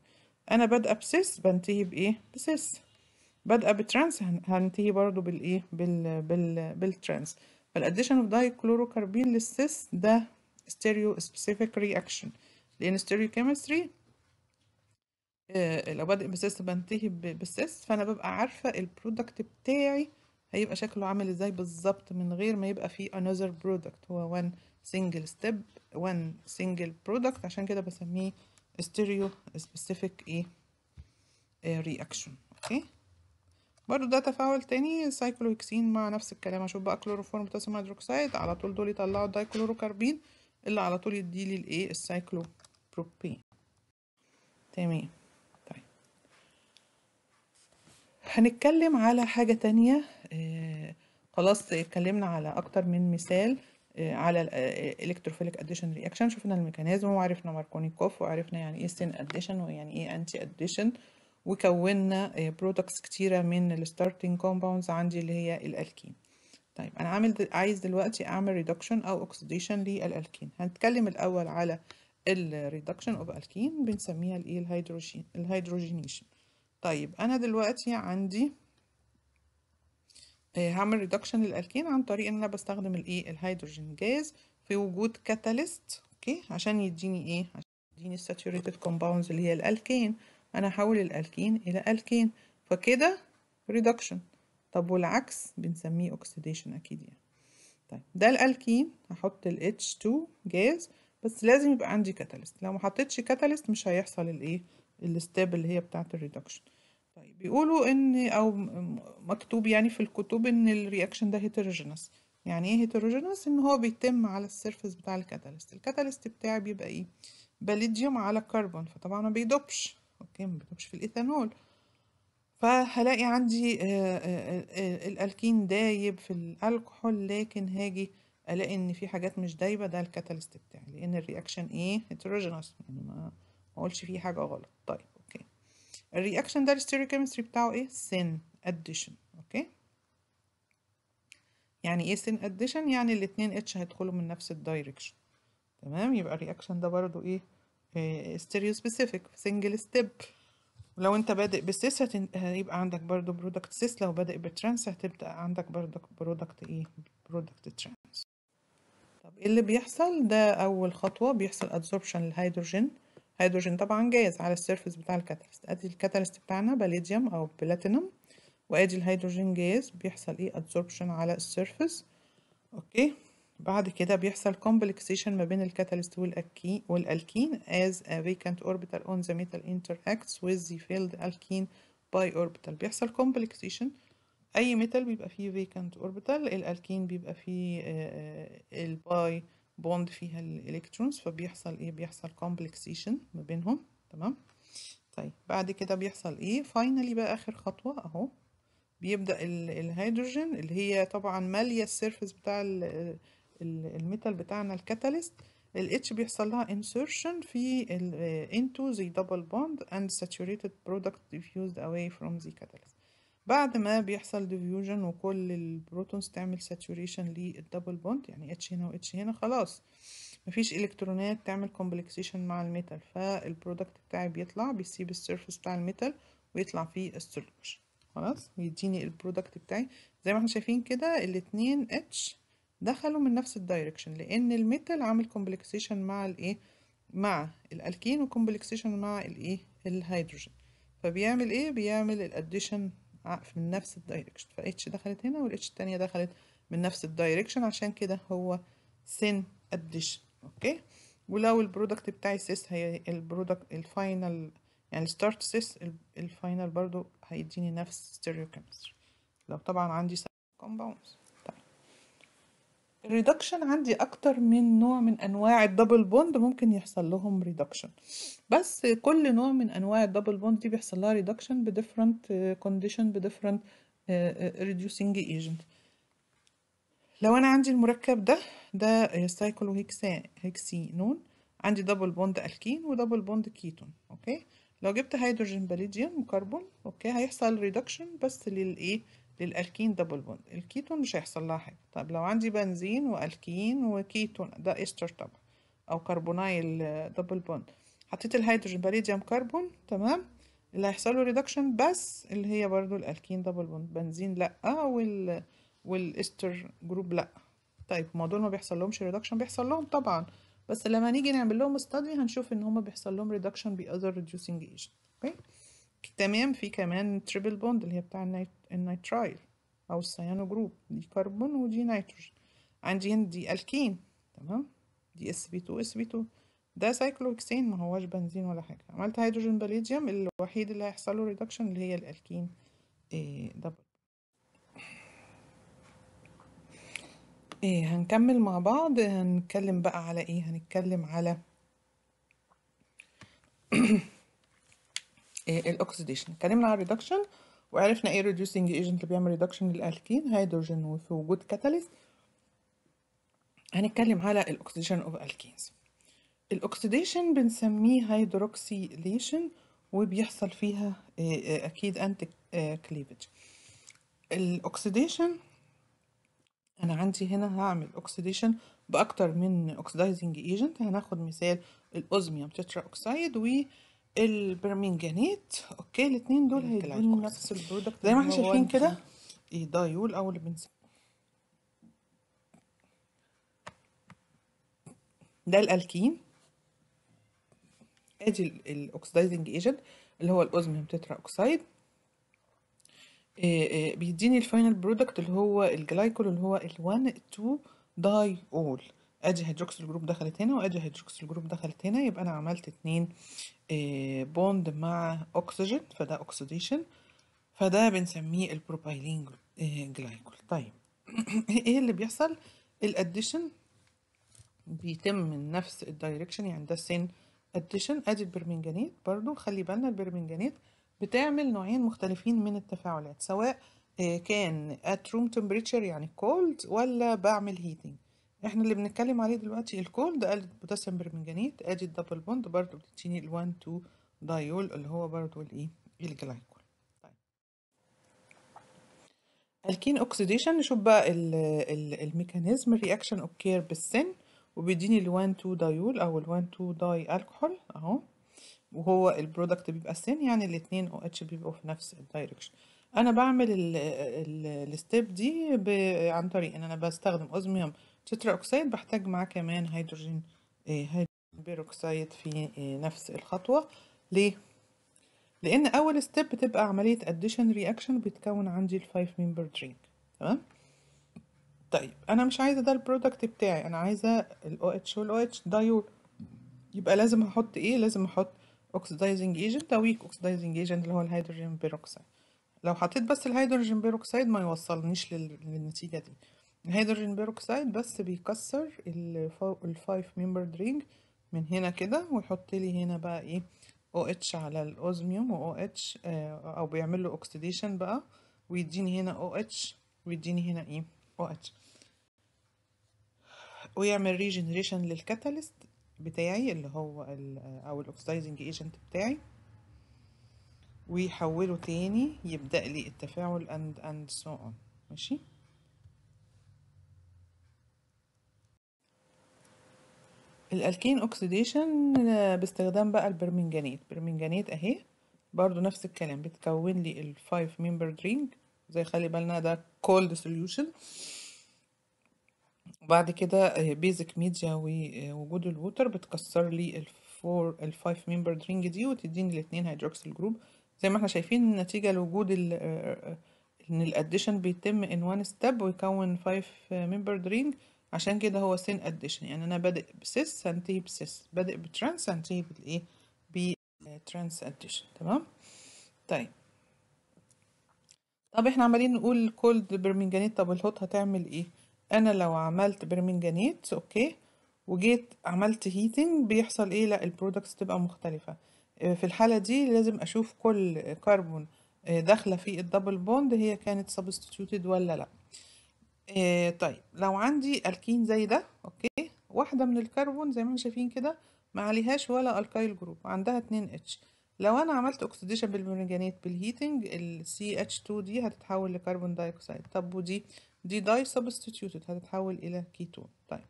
انا بادئه بسيس بنتهي بايه بسيس بادئه بترانس هنتهي برضو بالايه بال بال بالترانس فالاديشن اوف دايكلوروكربين للسيس ده ستيريو سبيسيفيك رياكشن لان ستيريو كيمستري آه، لو بادئ بسيس بنتهي بسيس، فأنا ببقى عارفة البرودكت بتاعي هيبقى شكله عامل إزاي بالظبط من غير ما يبقى فيه another product هو one single step one single product عشان كده بسميه stereo specific إيه رياكشن آه، reaction أوكي. برضو ده تفاعل تاني سايكلوكسين مع نفس الكلام، أشوف بقى كلوروفورم بوتاسيوم هيدروكسيد على طول دول يطلعوا الدايكلوروكربين اللي على طول يديلي الإيه السايكلوبروبين تمام. هنتكلم على حاجة تانية آه، خلاص اتكلمنا على أكتر من مثال آه، على الالكتروفيليك اديشن رياكشن شفنا الميكانيزم وعرفنا ماركونيكوف وعرفنا يعني ايه سين اديشن ويعني ايه انتي اديشن وكونا برودكتس كتيره من الستارتنج كومباوندز عندي اللي هي الالكين طيب انا عامل دل... عايز دلوقتي اعمل ريدكشن او اوكسيديشن للالكين هنتكلم الاول على الريدكشن اوف الكين بنسميها الايه الهيدروجين الهيدروجينيشن طيب انا دلوقتي عندي هعمل آه، ريدكشن للالكين عن طريق ان انا بستخدم الايه الهيدروجين جاز في وجود كاتاليست اوكي عشان يديني ايه عشان يديني الساتوريتد كومباوندز اللي هي الالكين انا هحول الالكين الى الكين فكده ريدكشن طب والعكس بنسميه اوكسيديشن اكيد يعني طيب ده الالكين هحط ال H2 جاز بس لازم يبقى عندي كاتاليست لو ما حطيتش كاتاليست مش هيحصل الايه الستيب اللي هي بتاعه الريدكشن طيب بيقولوا ان او مكتوب يعني في الكتب ان الرياكشن ده هيتروجينوس يعني ايه هيتروجينوس ان هو بيتم على السيرفيس بتاع الكاتاليست الكاتاليست بتاعي بيبقى ايه باليديوم على كربون فطبعا ما بيدوبش اوكي ما بيدوبش في الايثانول فهلاقي عندي آه، آه، آه، الالكين دايب في الكحول لكن هاجي الاقي ان في حاجات مش دايبه ده الكاتاليست بتاعي لان الرياكشن ايه هيتروجينوس يعني ما ما اقولش فيه حاجه غلط طيب الرياكشن ده الستيريوكيمستري بتاعه ايه سين اديشن اوكي يعني ايه سين اديشن يعني الاتنين اتش هيدخلوا من نفس الدايركشن تمام يبقى الرياكشن ده برضو ايه, آه، ستيريو سبيسيفيك سنجل ستيب لو انت بادئ بسيس هيبقى عندك برضو برودكت سيس لو بادئ بترانس هتبدا عندك برضو برودكت ايه برودكت ترانس طب ايه اللي بيحصل ده اول خطوه بيحصل ادسوربشن للهيدروجين هيدروجين طبعا جاز على السيرفس بتاع الكاتاليست ادي الكاتاليست بتاعنا باليديوم او بلاتينوم وادي الهيدروجين جاز بيحصل ايه adsorption على السيرفس اوكي بعد كده بيحصل complexation ما بين الكاتاليست والالكين as a vacant orbital on the metal interacts with the الكين alkene اوربيتال بيحصل complexation اي ميتال بيبقى فيه vacant orbital الالكين بيبقى فيه آه، آه، الباي بوند فيها الالكترونز فبيحصل ايه بيحصل كومبلكسيشن ما بينهم تمام طيب بعد كده بيحصل ايه فاينلي بقى اخر خطوه اهو بيبدا الهيدروجين اللي هي طبعا ماليه السيرفيس بتاع الميتال بتاعنا الكاتاليست الاتش بيحصل لها insertion في آه، into the double bond اند ساتوريتد product diffused away from the catalyst بعد ما بيحصل ديفيوجن وكل البروتونز تعمل ساتوريشن للدبل بوند يعني اتش هنا واتش هنا خلاص مفيش الكترونات تعمل كومبلكسيشن مع الميتال فالبرودكت بتاعي بيطلع بيسيب السيرفس بتاع الميتال ويطلع فيه السوليوشن خلاص ويديني البرودكت بتاعي زي ما احنا شايفين كده الاتنين اتش دخلوا من نفس الدايركشن لان الميتال عامل كومبلكسيشن مع الايه مع الالكين وكومبلكسيشن مع الايه الهيدروجين فبيعمل ايه بيعمل الاديشن من نفس الدايركشن فاتش دخلت هنا والاتش التانية دخلت من نفس الدايركشن عشان كده هو سن اديشن اوكي ولو البرودكت بتاعي سيس هي البرودكت الفاينل يعني الستارت سيس الفاينل برضو هيديني نفس ستيريو كيمستري لو طبعا عندي كومباوندز الريدكشن عندي اكتر من نوع من انواع الدبل بوند ممكن يحصل لهم ريدكشن بس كل نوع من انواع الدبل بوند دي بيحصل لها ريدكشن بديفرنت كونديشن بديفرنت ريديوسينج ايجنت لو انا عندي المركب ده ده سايكلو هيكسينون عندي دبل بوند الكين ودبل بوند كيتون اوكي لو جبت هيدروجين باليديوم كربون اوكي هيحصل ريدكشن بس للايه للالكين دبل بوند الكيتون مش هيحصل لها حاجه طب لو عندي بنزين والكين وكيتون ده ايستر طبعا او كربونايل دبل بوند حطيت الهيدروجين باليديوم كربون تمام اللي هيحصل له ريدكشن بس اللي هي برضو الالكين دبل بوند بنزين لا وال والاستر جروب لا طيب ما دول ما بيحصل لهمش ريدكشن بيحصل لهم طبعا بس لما نيجي نعمل لهم استدي هنشوف ان هما بيحصل لهم ريدكشن باذر ريدوسينج ايجنت اوكي تمام في كمان تريبل بوند اللي هي بتاع النايت النيترايل أو السيانو جروب دي كربون ودي نيتروجين عندي هنا دي ألكين تمام دي اس بي 2 اس بي 2 ده سايكلوكسين ما هوش بنزين ولا حاجة عملت هيدروجين باليديوم الوحيد اللي هيحصل له ريدكشن اللي هي الألكين إيه دبل إيه هنكمل مع بعض هنتكلم بقى على إيه هنتكلم على إيه اتكلمنا على الريدكشن وعرفنا ايه ريدوسينج ايجنت اللي بيعمل ريدكشن للالكين هيدروجين وفي وجود كاتاليست هنتكلم على الاكسديشن اوف الكينز الاكسديشن بنسميه هيدروكسيليشن وبيحصل فيها آه، آه، اكيد انت كليفج الاكسديشن انا عندي هنا هعمل اكسديشن باكتر من اوكسيدايزنج ايجنت هناخد مثال الاوزميوم تترا اوكسايد و البرمنجانيت اوكي الاثنين دول هيدوني نفس البرودكت زي ما احنا شايفين كده ايه او البنسين ده الالكين ادي الاوكسيدايزنج ايجنت اللي هو الاوزميوم تترا اوكسايد آه، آه، بيديني الفاينل برودكت اللي هو الجلايكول اللي هو ال1 2 دايول ادي هيدروكسيل جروب دخلت هنا وادي هيدروكسيل جروب دخلت هنا يبقى انا عملت اتنين بوند آه، مع اكسجين فده اوكسيديشن فده بنسميه البروبايلين آه، جلايكول طيب ايه اللي بيحصل الاديشن بيتم من نفس الدايركشن يعني ده سين اديشن ادي البرمنجانيت برضو خلي بالنا البرمنجانيت بتعمل نوعين مختلفين من التفاعلات سواء آه، كان at room temperature يعني cold ولا بعمل heating احنا اللي بنتكلم عليه دلوقتي الكولد آلة بوتاسيوم برمنجانيت ادي الدبل بوند برضو بتديني ال 1 2 دايول اللي هو برضو الايه e، الجلايكول طيب الكين اوكسيديشن نشوف بقى الميكانيزم الرياكشن اوكير بالسن وبيديني ال 1 2 دايول او ال 1 2 داي الكحول اهو وهو البرودكت بيبقى سن يعني الاثنين او اتش بيبقوا في نفس الدايركشن انا بعمل الستيب دي عن طريق ان انا بستخدم اوزميوم تترا اوكسيد بحتاج معاه كمان هيدروجين آه، هيدروجين بيروكسيد في آه، نفس الخطوه ليه لان اول ستيب بتبقى عمليه اديشن رياكشن بيتكون عندي الفايف ممبر درينك تمام طيب انا مش عايزه ده البرودكت بتاعي انا عايزه الاو اتش والاو اتش دايول يبقى لازم احط ايه لازم احط اوكسيدايزنج ايجنت او ويك اوكسيدايزنج ايجنت اللي هو الهيدروجين بيروكسيد لو حطيت بس الهيدروجين بيروكسيد ما يوصلنيش للنتيجة دي الهيدروجين بيروكسيد بس بيكسر الفايف ممبرد رينج من هنا كده ويحط لي هنا بقى ايه او اتش على الاوزميوم و او اتش او بيعمل له اوكسيديشن بقى ويديني هنا او اتش ويديني هنا ايه او اتش ويعمل ريجنريشن للكاتاليست بتاعي اللي هو او الاوكسيدايزنج ايجنت بتاعي ويحوله تاني يبدأ لي التفاعل and and so on ماشي الالكين اوكسيديشن آه، باستخدام بقى البرمنجانيت برمنجانيت اهي برضو نفس الكلام بتكون لي الفايف ممبر درينج زي خلي بالنا ده كولد سوليوشن وبعد كده بيزك ميديا ووجود الووتر بتكسر لي الفور الفايف ممبر درينج دي وتديني الاتنين هيدروكسيل جروب زي ما احنا شايفين نتيجة لوجود ال آه، آه، آه، ان الاديشن بيتم ان وان ستيب ويكون 5 ممبرد رينج عشان كده هو سين اديشن يعني انا بادئ بسيس هنتهي بسيس بادئ بترانس هنتهي بالايه بترانس اديشن تمام طيب طب احنا عمالين نقول كولد برمنجانيت طب الهوت هتعمل ايه انا لو عملت برمنجانيت اوكي وجيت عملت هيتنج بيحصل ايه لا البرودكتس تبقى مختلفه في الحالة دي لازم أشوف كل كربون آه، داخلة في الدبل بوند هي كانت سبستيتيوتد ولا لأ آه، طيب لو عندي الكين زي ده أوكي واحدة من الكربون زي ما احنا شايفين كده ما عليهاش ولا الكايل جروب عندها 2 اتش لو انا عملت اكسديشن بالمرجانات بالهيتنج ال اتش 2 دي هتتحول لكربون دايوكسيد طب ودي دي داي سبستيتيوتد هتتحول الى كيتون طيب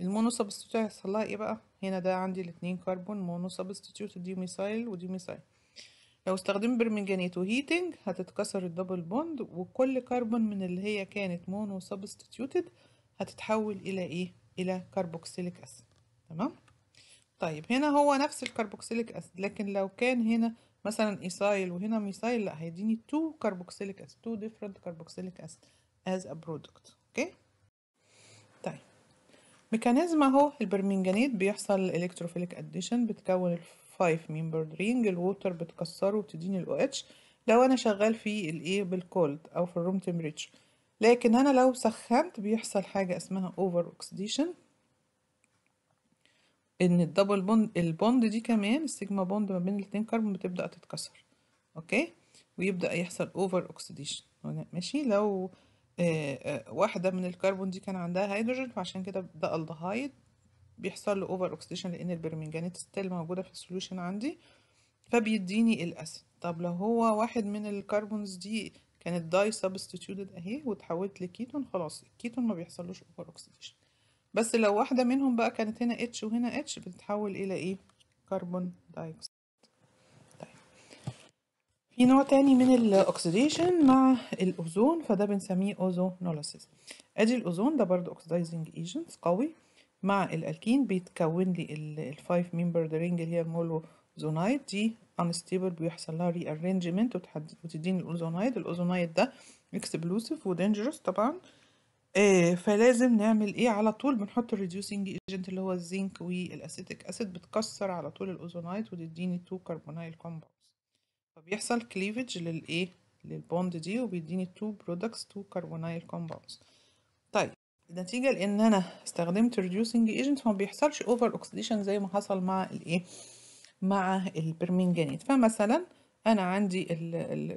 المونو سبستيتيوت هيحصل لها ايه بقى هنا ده عندي الاتنين كربون مونو سبستيتيوت ديوميسايل وديوميسايل لو استخدمت برمنجانيت وهيتنج هتتكسر الدبل بوند وكل كربون من اللي هي كانت مونو سبستيتيوتد هتتحول الى ايه الى كربوكسيليك اسيد تمام طيب هنا هو نفس الكربوكسيليك اسيد لكن لو كان هنا مثلا ايسايل وهنا ميسايل لا هيديني تو كربوكسيليك اسيد تو ديفرنت كربوكسيليك اسيد از ا برودكت اوكي ميكانيزم اهو البرمنجانيت بيحصل الكتروفيليك اديشن بتكون الفايف ميمبرد رينج الووتر بتكسره وتديني الاو اتش لو انا شغال في الايه بالكولد او في الروم تمبريتشر لكن انا لو سخنت بيحصل حاجه اسمها اوفر اوكسيديشن ان الدبل بوند البوند دي كمان السيجما بوند ما بين الاتنين كربون بتبدا تتكسر اوكي ويبدا يحصل اوفر اوكسيديشن ماشي لو آه، آه، واحدة من الكربون دي كان عندها هيدروجين فعشان كده ده الدهايد بيحصل له اوفر اوكسيديشن لأن البرمنجانيت ستيل موجودة في السوليوشن عندي فبيديني الأسيد طب لو هو واحد من الكربونز دي كانت داي سبستيتيوتد أهي واتحولت لكيتون خلاص الكيتون ما بيحصلوش اوفر اوكسيديشن بس لو واحدة منهم بقى كانت هنا اتش وهنا اتش بتتحول إلى إيه؟ كربون دايكسيد في نوع تاني من الاكسديشن مع الاوزون فده بنسميه اوزونوليسيس ادي الاوزون ده برضو اكسدايزنج ايجنت قوي مع الالكين بيتكون لي الفايف ممبرد رينج اللي هي المولوزونايد دي انستيبل بيحصل لها ري ارينجمنت وتديني الاوزونايد الاوزونايد ده اكسبلوسيف ودينجرس طبعا آه فلازم نعمل ايه على طول بنحط الريديوسنج ايجنت اللي هو الزنك والاسيتيك اسيد بتكسر على طول الاوزونايد وتديني تو كربونايل كومباوند فبيحصل كليفج للايه للبوند دي وبيديني تو برودكتس تو كربونايل كومباوندز طيب نتيجة لان انا استخدمت reducing agent فما بيحصلش اوفر اوكسيديشن زي ما حصل مع الايه مع البرمنجانيت فمثلا انا عندي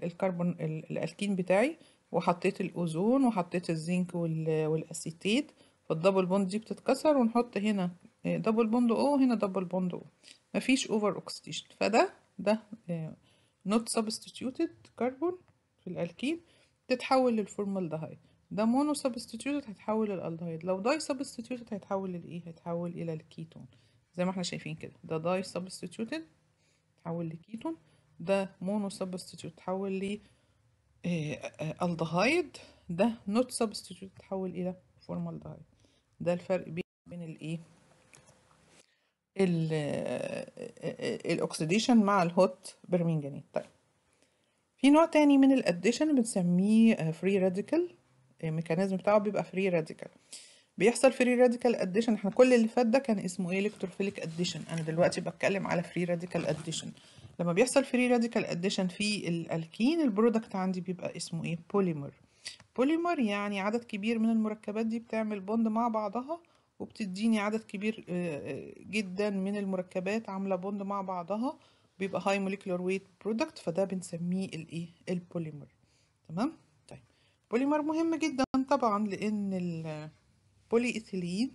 الكربون الالكين بتاعي وحطيت الاوزون وحطيت الزنك والاسيتيت فالدبل بوند دي بتتكسر ونحط هنا دبل بوند او هنا دبل بوند او مفيش اوفر اوكسيديشن فده ده آه، not substituted كربون في الالكين تتحول للفورمالدهايد ده مونو سبستيتيوتد هيتحول للالدهايد لو داي سبستيتيوتد هيتحول لايه e، هيتحول الى الكيتون زي ما احنا شايفين كده ده داي سبستيتيوتد تحول لكيتون ده مونو سبستيتيوت تحول ل الدهايد آه، ده نوت سبستيتيوت تحول الى فورمالدهايد ده الفرق بين الايه e الاكسديشن آه، آه، آه، مع الهوت برمنجانيت طيب في نوع تاني من الاديشن بنسميه فري راديكال الميكانيزم بتاعه بيبقى فري راديكال بيحصل فري راديكال اديشن احنا كل اللي فات ده كان اسمه ايه الكتروفيليك اديشن انا دلوقتي بتكلم على فري راديكال اديشن لما بيحصل فري راديكال اديشن في الالكين البرودكت عندي بيبقى اسمه ايه بوليمر بوليمر يعني عدد كبير من المركبات دي بتعمل بوند مع بعضها وبتديني عدد كبير آه، آه، جدا من المركبات عامله بوند مع بعضها بيبقى هاي موليكولار ويت برودكت فده بنسميه الايه البوليمر تمام طيب بوليمر مهم جدا طبعا لان البولي ايثيلين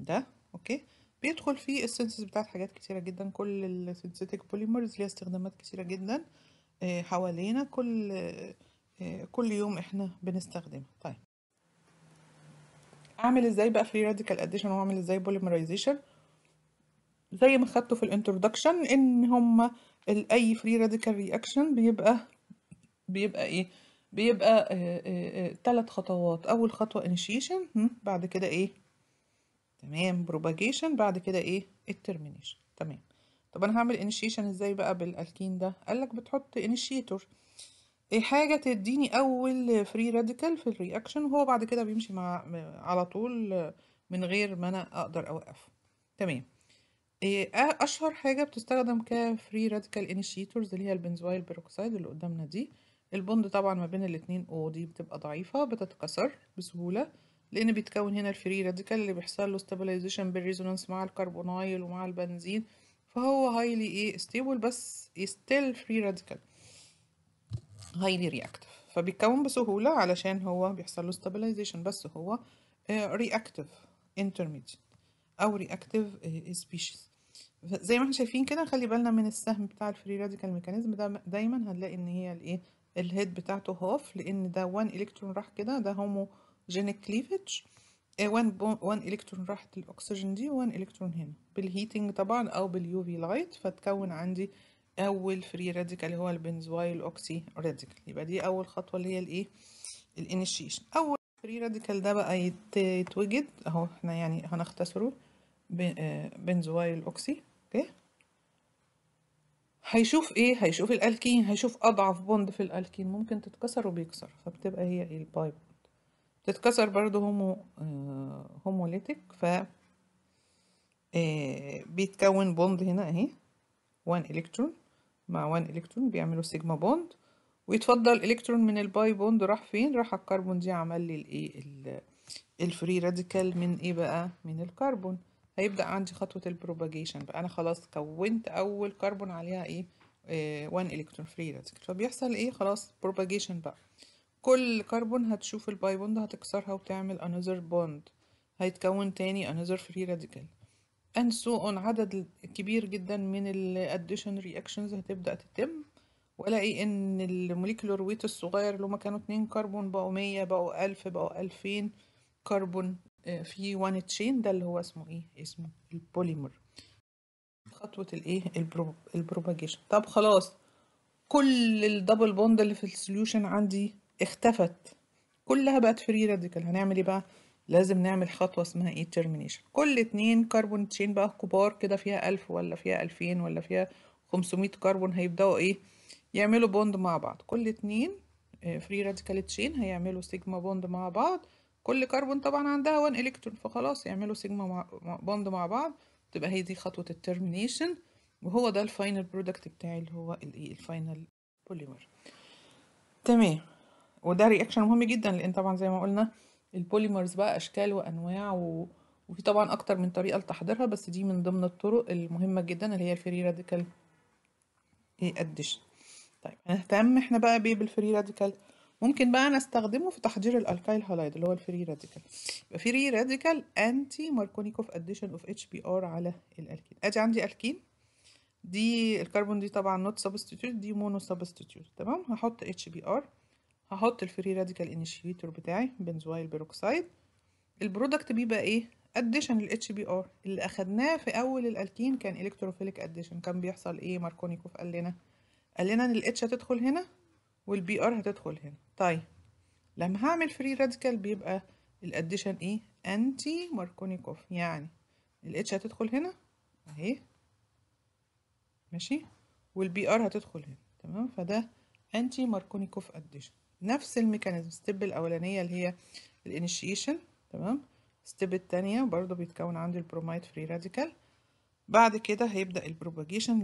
ده اوكي بيدخل فيه السنسز بتاعت حاجات كتيره جدا كل السنسيتك بوليمرز ليها استخدامات كتيره جدا آه، حوالينا كل كل يوم احنا بنستخدمها طيب اعمل ازاي بقى فري راديكال اديشن واعمل ازاي بوليمرايزيشن زي ما خدته في الانترودكشن ان هما اي فري راديكال رياكشن بيبقى بيبقى ايه بيبقى ثلاث آه، آه، آه، خطوات اول خطوه انيشيشن بعد كده ايه تمام بروباجيشن بعد كده ايه الترمينيشن تمام طب انا هعمل انيشيشن ازاي بقى بالالكين ده قالك بتحط انيشيتور الحاجة إيه تديني أول فري راديكال في الرياكشن وهو بعد كده بيمشي مع على طول من غير ما أنا أقدر أوقفه تمام إيه، أشهر حاجة بتستخدم كفري راديكال انيشيتورز اللي هي البنزويل بيروكسيد اللي قدامنا دي البوند طبعا ما بين الاتنين او دي بتبقى ضعيفة بتتكسر بسهولة لأن بيتكون هنا الفري راديكال اللي بيحصل له ستابلايزيشن بالريزونانس مع الكربونايل ومع البنزين فهو هايلي ايه ستيبل بس ستيل فري راديكال هايلي رياكتف فبيتكون بسهولة علشان هو بيحصل له ستابلايزيشن بس هو رياكتف آه، انترميديت أو رياكتف سبيشيز زي ما احنا شايفين كده خلي بالنا من السهم بتاع الفري راديكال ميكانيزم ده دايما هنلاقي ان هي الايه الهيد بتاعته هاف لان ده 1 الكترون راح كده ده هوموجينيك كليفج 1 الكترون راحت للاكسجين دي و1 الكترون هنا بالهيتنج طبعا او باليو في لايت فتكون عندي اول فري راديكال هو البنزويل اوكسي راديكال يبقى دي اول خطوه اللي هي الايه الانيشيشن اول فري راديكال ده بقى يتوجد اهو احنا يعني هنختصره آه، بنزويل اوكسي اوكي هيشوف ايه هيشوف الالكين هيشوف اضعف بوند في الالكين ممكن تتكسر وبيكسر فبتبقى هي ايه الباي بوند تتكسر برضه هومو آه هوموليتك ف آه بيتكون بوند هنا اهي 1 الكترون مع 1 الكترون بيعملوا سيجما بوند ويتفضل الكترون من الباي بوند راح فين راح الكربون دي عمل لي الايه الفري راديكال من ايه بقى من الكربون هيبدا عندي خطوه البروباجيشن بقى انا خلاص كونت اول كربون عليها ايه 1 الكترون فري راديكال فبيحصل ايه خلاص بروباجيشن بقى كل كربون هتشوف الباي بوند هتكسرها وتعمل انذر بوند هيتكون تاني انذر فري راديكال and so on عدد كبير جدا من الاديشن رياكشنز هتبدأ تتم والاقي ان الموليكولر ويت الصغير اللي هما كانوا اتنين كربون بقوا مية بقوا الف بقوا الفين كربون آه، في وان تشين ده اللي هو اسمه ايه اسمه البوليمر خطوة الايه البرو... البروباجيشن طب خلاص كل الدبل بوند اللي في السوليوشن عندي اختفت كلها بقت فري راديكال هنعمل ايه بقى لازم نعمل خطوة اسمها ايه ترمينيشن كل اتنين كربون تشين بقى كبار كده فيها ألف ولا فيها ألفين ولا فيها خمسمية كربون هيبدأوا ايه يعملوا بوند مع بعض كل اتنين فري راديكال تشين هيعملوا سيجما بوند مع بعض كل كربون طبعا عندها وان الكترون فخلاص يعملوا سيجما بوند مع بعض تبقى هي دي خطوة الترمينيشن وهو ده الفاينل برودكت بتاعي اللي هو الايه الفاينل بوليمر تمام وده رياكشن مهم جدا لان طبعا زي ما قلنا البوليمرز بقى اشكال وانواع و... وفي طبعا اكتر من طريقه لتحضيرها بس دي من ضمن الطرق المهمه جدا اللي هي الفري راديكال اديشن طيب هنهتم احنا بقى بيه بالفري راديكال ممكن بقى انا استخدمه في تحضير الالكايل هالايد اللي هو الفري راديكال يبقى فري راديكال انتي ماركونيكوف اديشن اوف اتش بي ار على الالكين ادي عندي الكين دي الكربون دي طبعا نوت سبستيتيوت دي مونو سبستيتيوت تمام هحط اتش بي ار هحط الفري راديكال انيشيتور بتاعي بنزويل بيروكسيد البرودكت بيبقى ايه اديشن للاتش بي ار اللي اخدناه في اول الالكين كان الكتروفيليك اديشن كان بيحصل ايه ماركونيكوف قال لنا قال لنا ان الاتش هتدخل هنا والبي ار هتدخل هنا طيب لما هعمل فري راديكال بيبقى الاديشن ايه انتي ماركونيكوف يعني الاتش هتدخل هنا اهي ماشي والبي ار هتدخل هنا تمام فده انتي ماركونيكوف اديشن نفس الميكانيزم ستيب الاولانيه اللي هي الانيشيشن تمام ستيب الثانيه برضو بيتكون عندي البروميد فري راديكال بعد كده هيبدا البروباجيشن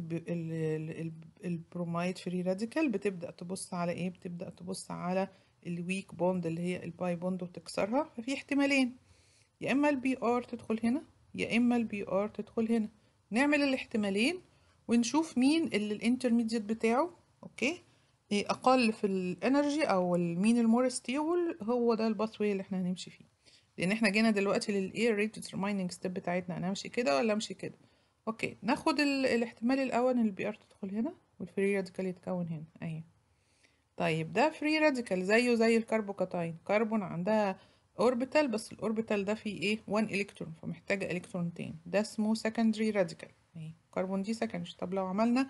البروميد فري راديكال بتبدا تبص على ايه بتبدا تبص على الويك بوند اللي هي الباي بوند وتكسرها ففي احتمالين يا اما البي ار تدخل هنا يا اما البي ار تدخل هنا نعمل الاحتمالين ونشوف مين اللي الانترميديت بتاعه اوكي إيه، اقل في الانرجي او المين المور ستيبل هو ده الباث واي اللي احنا هنمشي فيه لان احنا جينا دلوقتي للاير ريت ديترمايننج ستيب بتاعتنا انا امشي كده ولا امشي كده اوكي ناخد الاحتمال الاول ان البي ار تدخل هنا والفري راديكال يتكون هنا اهي طيب ده فري راديكال زيه زي الكربوكاتاين كربون عندها اوربيتال بس الاوربيتال ده فيه ايه 1 الكترون فمحتاجه الكترون تاني ده اسمه سكندري راديكال اهي كربون دي سكندري طب لو عملنا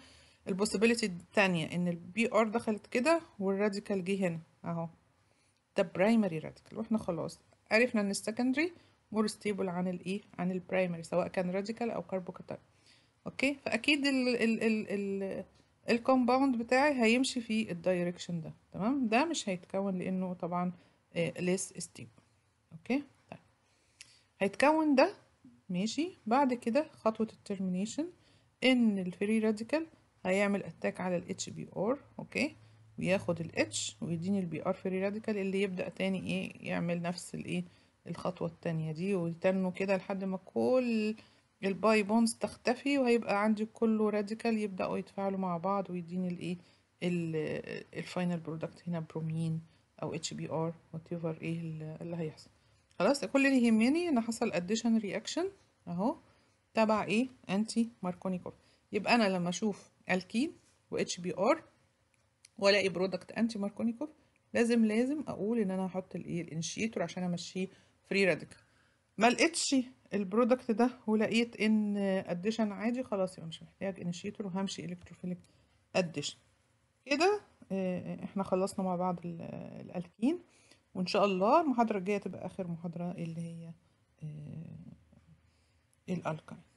البوسيبيليتي التانية ان البي ار دخلت كده والراديكال جه هنا اهو ده برايمري راديكال واحنا خلاص عرفنا ان السكندري مور ستيبل عن الايه e، عن البرايمري سواء كان راديكال او كاربوكاتايل اوكي فاكيد ال ال ال ال الكومباوند بتاعي هيمشي في الدايركشن ده تمام ده مش هيتكون لانه طبعا ليس آه، ستيب اوكي طيب هيتكون ده ماشي بعد كده خطوه الترمينيشن ان الفري راديكال هيعمل اتاك على الاتش بي ار اوكي وياخد الاتش ويديني البي ار فري راديكال اللي يبدا تاني ايه يعمل نفس الايه الخطوه التانية دي ويتنوا كده لحد ما كل الباي بونز تختفي وهيبقى عندي كله راديكال يبداوا يتفاعلوا مع بعض ويديني الايه الفاينل برودكت هنا برومين او اتش بي ار وات ايفر ايه اللي هيحصل خلاص كل اللي يهمني ان حصل اديشن رياكشن اهو تبع ايه انتي ماركونيكوف يبقى انا لما اشوف الكين واتش بي ار والاقي برودكت انتي ماركونيكوف لازم لازم اقول ان انا هحط الايه الانشيتور عشان امشيه فري راديكال ما لقيتش البرودكت ده ولقيت ان اديشن عادي خلاص يبقى مش محتاج انشيتور وهمشي الكتروفيليك اديشن كده آه، احنا خلصنا مع بعض الالكين وان شاء الله المحاضره الجايه تبقى اخر محاضره اللي هي آه، الالكين